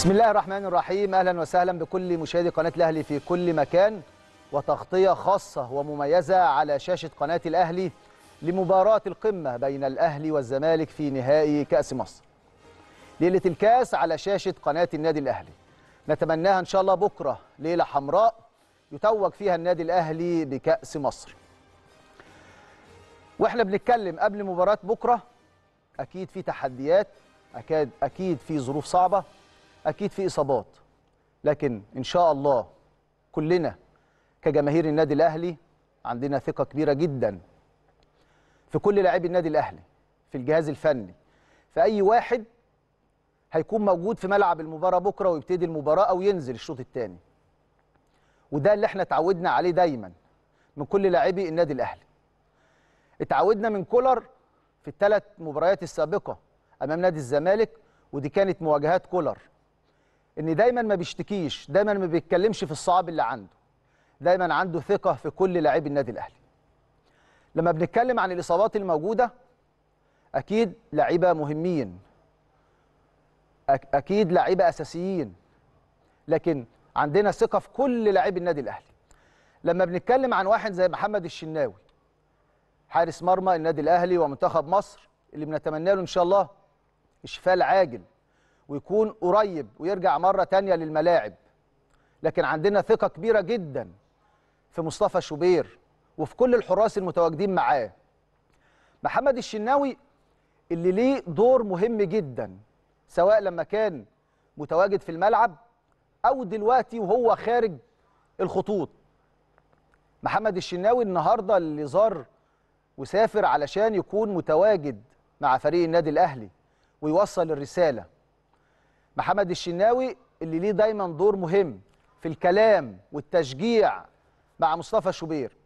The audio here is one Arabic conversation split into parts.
بسم الله الرحمن الرحيم اهلا وسهلا بكل مشاهدي قناه الاهلي في كل مكان وتغطيه خاصه ومميزه على شاشه قناه الاهلي لمباراه القمه بين الاهلي والزمالك في نهائي كاس مصر. ليله الكاس على شاشه قناه النادي الاهلي. نتمناها ان شاء الله بكره ليله حمراء يتوج فيها النادي الاهلي بكاس مصر. واحنا بنتكلم قبل مباراه بكره اكيد في تحديات اكيد اكيد في ظروف صعبه اكيد في اصابات لكن ان شاء الله كلنا كجماهير النادي الاهلي عندنا ثقه كبيره جدا في كل لاعبي النادي الاهلي في الجهاز الفني في اي واحد هيكون موجود في ملعب المباراه بكره ويبتدي المباراه او ينزل الشوط الثاني وده اللي احنا اتعودنا عليه دايما من كل لاعبي النادي الاهلي اتعودنا من كولر في الثلاث مباريات السابقه امام نادي الزمالك ودي كانت مواجهات كولر ان دايما ما بيشتكيش دايما ما بيتكلمش في الصعاب اللي عنده دايما عنده ثقه في كل لاعبي النادي الاهلي لما بنتكلم عن الاصابات الموجوده اكيد لعيبه مهمين اكيد لعيبه اساسيين لكن عندنا ثقه في كل لاعبي النادي الاهلي لما بنتكلم عن واحد زي محمد الشناوي حارس مرمى النادي الاهلي ومنتخب مصر اللي بنتمنى له ان شاء الله الشفاء العاجل ويكون قريب ويرجع مرة تانية للملاعب لكن عندنا ثقة كبيرة جدا في مصطفى شوبير وفي كل الحراس المتواجدين معاه محمد الشناوي اللي ليه دور مهم جدا سواء لما كان متواجد في الملعب او دلوقتي وهو خارج الخطوط محمد الشناوي النهارده اللي زار وسافر علشان يكون متواجد مع فريق النادي الاهلي ويوصل الرساله محمد الشناوي اللي ليه دايما دور مهم في الكلام والتشجيع مع مصطفى شوبير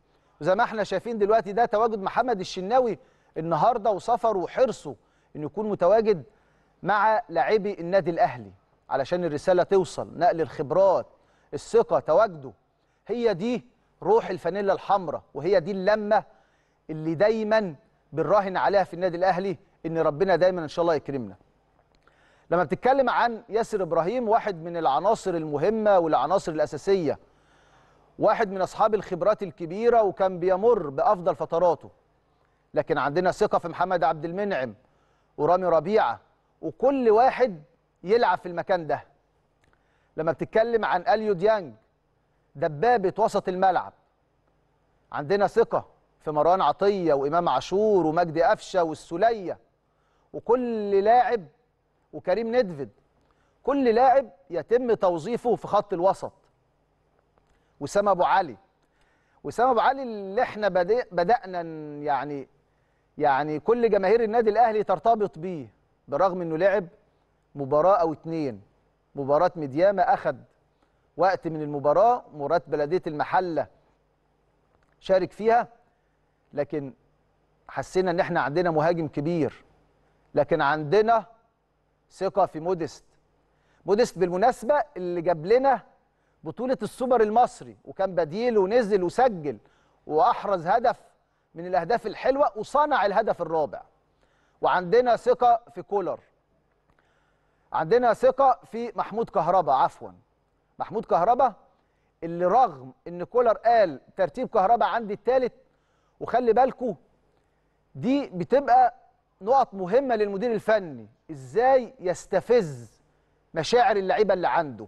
وزي ما احنا شايفين دلوقتي ده تواجد محمد الشناوي النهارده وسفره وحرصه انه يكون متواجد مع لاعبي النادي الاهلي علشان الرساله توصل نقل الخبرات الثقه تواجده هي دي روح الفانيلا الحمراء وهي دي اللمه اللي دايما بنراهن عليها في النادي الاهلي ان ربنا دايما ان شاء الله يكرمنا لما بتتكلم عن ياسر ابراهيم واحد من العناصر المهمه والعناصر الاساسيه واحد من اصحاب الخبرات الكبيره وكان بيمر بافضل فتراته لكن عندنا ثقه في محمد عبد المنعم ورامي ربيعه وكل واحد يلعب في المكان ده لما بتتكلم عن اليو ديانج دبابه وسط الملعب عندنا ثقه في مروان عطيه وامام عاشور ومجدي قفشه والسوليه وكل لاعب وكريم نيدفيد كل لاعب يتم توظيفه في خط الوسط وسام ابو علي وسام ابو علي اللي احنا بدانا يعني يعني كل جماهير النادي الاهلي ترتبط بيه برغم انه لعب مباراه او اتنين مباراه مديامه اخذ وقت من المباراه مباراه بلديه المحله شارك فيها لكن حسينا ان احنا عندنا مهاجم كبير لكن عندنا ثقه في موديست موديست بالمناسبه اللي جاب لنا بطوله السوبر المصري وكان بديل ونزل وسجل واحرز هدف من الاهداف الحلوه وصنع الهدف الرابع وعندنا ثقه في كولر عندنا ثقه في محمود كهربا عفوا محمود كهربا اللي رغم ان كولر قال ترتيب كهربا عندي الثالث وخلي بالكو دي بتبقى نقط مهمه للمدير الفني ازاي يستفز مشاعر اللعيبه اللي عنده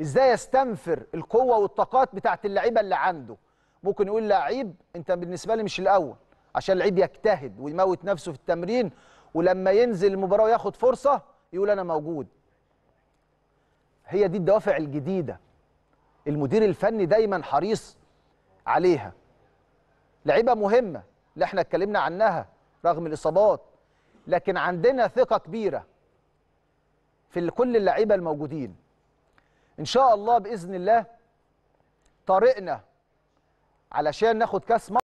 ازاي يستنفر القوه والطاقات بتاعت اللعيبه اللي عنده ممكن يقول لعيب انت بالنسبه لي مش الاول عشان اللعيب يجتهد ويموت نفسه في التمرين ولما ينزل المباراه وياخد فرصه يقول انا موجود هي دي الدوافع الجديده المدير الفني دايما حريص عليها لعيبه مهمه اللي احنا اتكلمنا عنها رغم الاصابات لكن عندنا ثقه كبيره في كل اللعيبه الموجودين ان شاء الله باذن الله طريقنا علشان ناخد كاس مصر